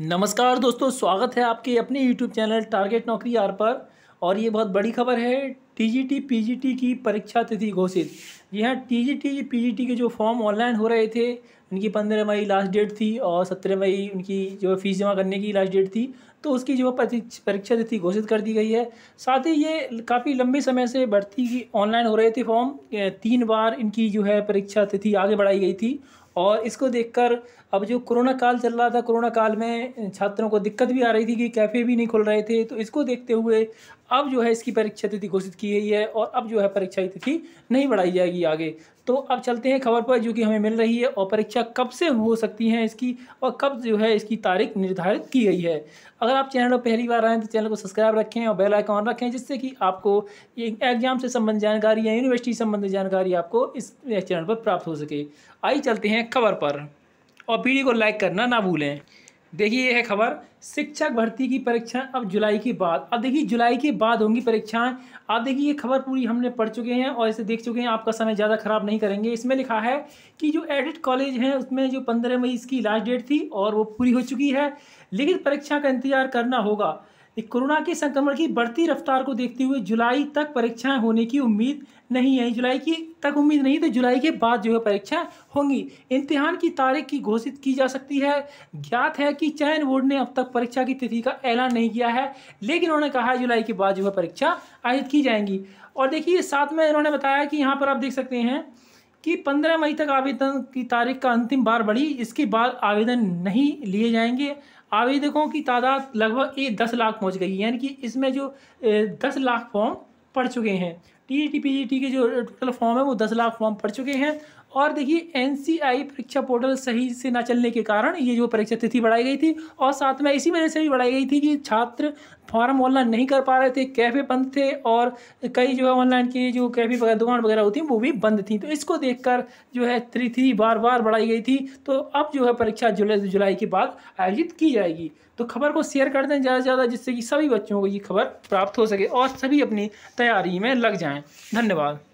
नमस्कार दोस्तों स्वागत है आपके अपने YouTube चैनल टारगेट नौकरी आर पर और ये बहुत बड़ी खबर है टीजीटी पीजीटी की परीक्षा तिथि घोषित जी हाँ टीजीटी पीजीटी के जो फॉर्म ऑनलाइन हो रहे थे उनकी पंद्रह मई लास्ट डेट थी और सत्रह मई उनकी जो फीस जमा करने की लास्ट डेट थी तो उसकी जो परीक्षा तिथि घोषित कर दी गई है साथ ही ये काफ़ी लंबे समय से भर्ती की ऑनलाइन हो रहे थे फॉर्म तीन बार इनकी जो है परीक्षा तिथि आगे बढ़ाई गई थी और इसको देखकर अब जो कोरोना काल चल रहा था कोरोना काल में छात्रों को दिक्कत भी आ रही थी कि कैफ़े भी नहीं खुल रहे थे तो इसको देखते हुए अब जो है इसकी परीक्षा तिथि घोषित की गई है और अब जो है परीक्षा तिथि नहीं बढ़ाई जाएगी आगे तो अब चलते हैं खबर पर जो कि हमें मिल रही है और परीक्षा कब से हो सकती है इसकी और कब जो है इसकी तारीख निर्धारित की गई है अगर आप चैनल पर पहली बार आएँ तो चैनल को सब्सक्राइब रखें और बेल आइकॉन रखें जिससे कि आपको एग्जाम से संबंधित जानकारी या यूनिवर्सिटी से संबंधित जानकारी आपको इस चैनल पर प्राप्त हो सके आइए चलते हैं खबर पर और वीडियो को लाइक करना ना भूलें देखिए ये है खबर शिक्षक भर्ती की परीक्षाएं अब जुलाई के बाद अब देखिए जुलाई के बाद होंगी परीक्षाएं आप देखिए ये खबर पूरी हमने पढ़ चुके हैं और इसे देख चुके हैं आपका समय ज़्यादा खराब नहीं करेंगे इसमें लिखा है कि जो एडिट कॉलेज हैं उसमें जो पंद्रह मई इसकी लास्ट डेट थी और वो पूरी हो चुकी है लिखित परीक्षा का इंतजार करना होगा कोरोना के संक्रमण की बढ़ती रफ्तार को देखते हुए जुलाई तक परीक्षाएं होने की उम्मीद नहीं है जुलाई की तक उम्मीद नहीं तो जुलाई के बाद जो है परीक्षाएं होंगी इम्तिहान की तारीख की घोषित की जा सकती है ज्ञात है कि चयन बोर्ड ने अब तक परीक्षा की तिथि का ऐलान नहीं किया है लेकिन उन्होंने कहा है जुलाई के बाद जो है परीक्षा आयोजित की जाएंगी और देखिए साथ में इन्होंने बताया कि यहाँ पर आप देख सकते हैं कि 15 मई तक आवेदन की तारीख का अंतिम बार बढ़ी इसके बाद आवेदन नहीं लिए जाएंगे आवेदकों की तादाद लगभग एक दस लाख पहुंच गई यानी कि इसमें जो दस लाख फॉर्म पड़ चुके हैं T T P G T के जो टोटल फॉर्म है वो दस लाख फॉर्म पड़ चुके हैं और देखिए एन परीक्षा पोर्टल सही से ना चलने के कारण ये जो परीक्षा तिथि बढ़ाई गई थी और साथ में इसी वजह से भी बढ़ाई गई थी कि छात्र फॉर्म ऑनलाइन नहीं कर पा रहे थे कैफ़े बंद थे और कई जो है ऑनलाइन की जो कैफ़े वगैरह दुकान वगैरह होती हैं वो भी बंद थी तो इसको देखकर जो है तिथि बार बार बढ़ाई गई थी तो अब जो है परीक्षा जुलाई जुलाई के बाद आयोजित की जाएगी तो खबर को शेयर कर दें ज़्यादा से ज़्यादा जिससे कि सभी बच्चों को ये खबर प्राप्त हो सके और सभी अपनी तैयारी में लग जाएँ धन्यवाद